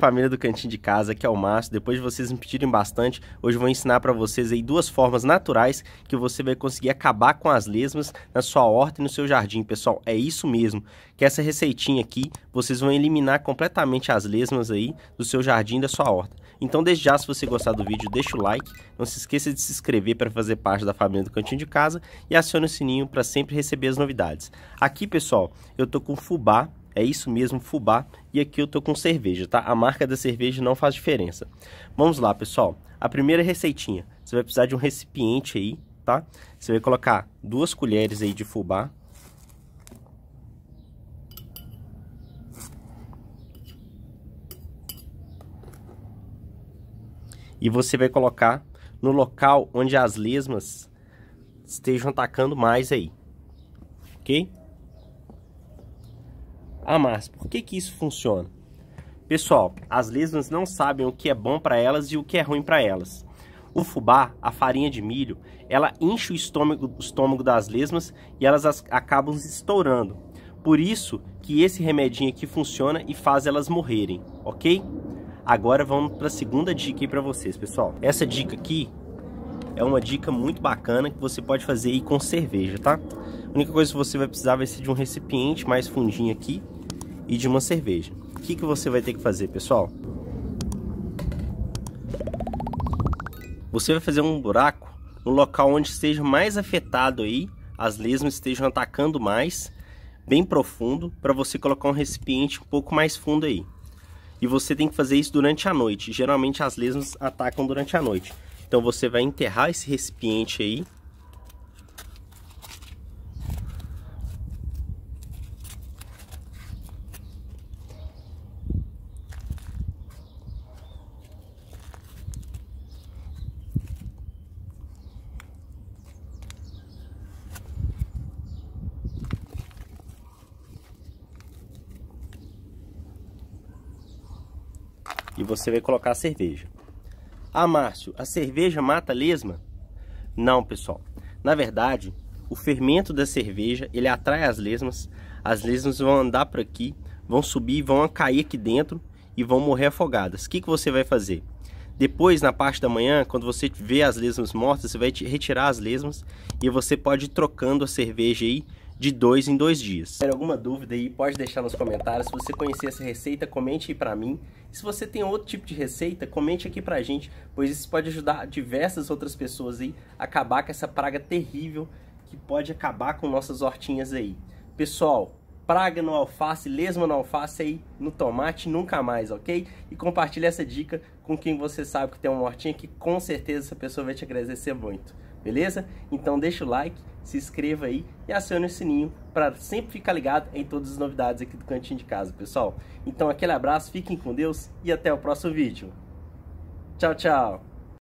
família do Cantinho de Casa, que é o Márcio. Depois de vocês me pedirem bastante, hoje eu vou ensinar para vocês aí duas formas naturais que você vai conseguir acabar com as lesmas na sua horta e no seu jardim, pessoal. É isso mesmo. Que essa receitinha aqui, vocês vão eliminar completamente as lesmas aí do seu jardim e da sua horta. Então, desde já, se você gostar do vídeo, deixa o like, não se esqueça de se inscrever para fazer parte da família do Cantinho de Casa e acione o sininho para sempre receber as novidades. Aqui, pessoal, eu tô com fubá é isso mesmo, fubá. E aqui eu tô com cerveja, tá? A marca da cerveja não faz diferença. Vamos lá, pessoal. A primeira receitinha. Você vai precisar de um recipiente aí, tá? Você vai colocar duas colheres aí de fubá. E você vai colocar no local onde as lesmas estejam atacando mais aí. Ok? a ah, Mars. Por que, que isso funciona? Pessoal, as lesmas não sabem o que é bom para elas e o que é ruim para elas. O fubá, a farinha de milho, ela enche o estômago, o estômago das lesmas e elas as, acabam estourando. Por isso que esse remedinho aqui funciona e faz elas morrerem, ok? Agora vamos para a segunda dica aí para vocês, pessoal. Essa dica aqui é uma dica muito bacana que você pode fazer aí com cerveja, tá? A única coisa que você vai precisar vai ser de um recipiente mais fundinho aqui e de uma cerveja. O que, que você vai ter que fazer, pessoal? Você vai fazer um buraco no local onde esteja mais afetado aí, as lesmas estejam atacando mais, bem profundo, para você colocar um recipiente um pouco mais fundo aí. E você tem que fazer isso durante a noite. Geralmente as lesmas atacam durante a noite. Então você vai enterrar esse recipiente aí e você vai colocar a cerveja. Ah, Márcio, a cerveja mata a lesma? Não, pessoal. Na verdade, o fermento da cerveja, ele atrai as lesmas, as lesmas vão andar por aqui, vão subir, vão cair aqui dentro e vão morrer afogadas. O que, que você vai fazer? Depois, na parte da manhã, quando você vê as lesmas mortas, você vai retirar as lesmas e você pode ir trocando a cerveja aí de dois em dois dias. Se alguma dúvida aí, pode deixar nos comentários. Se você conhecer essa receita, comente aí para mim. E se você tem outro tipo de receita, comente aqui pra gente, pois isso pode ajudar diversas outras pessoas aí a acabar com essa praga terrível que pode acabar com nossas hortinhas aí. Pessoal, praga no alface, lesma no alface aí, no tomate, nunca mais, ok? E compartilhe essa dica com quem você sabe que tem uma hortinha que com certeza essa pessoa vai te agradecer muito beleza? Então deixa o like, se inscreva aí e acione o sininho para sempre ficar ligado em todas as novidades aqui do Cantinho de Casa, pessoal. Então aquele abraço, fiquem com Deus e até o próximo vídeo. Tchau, tchau!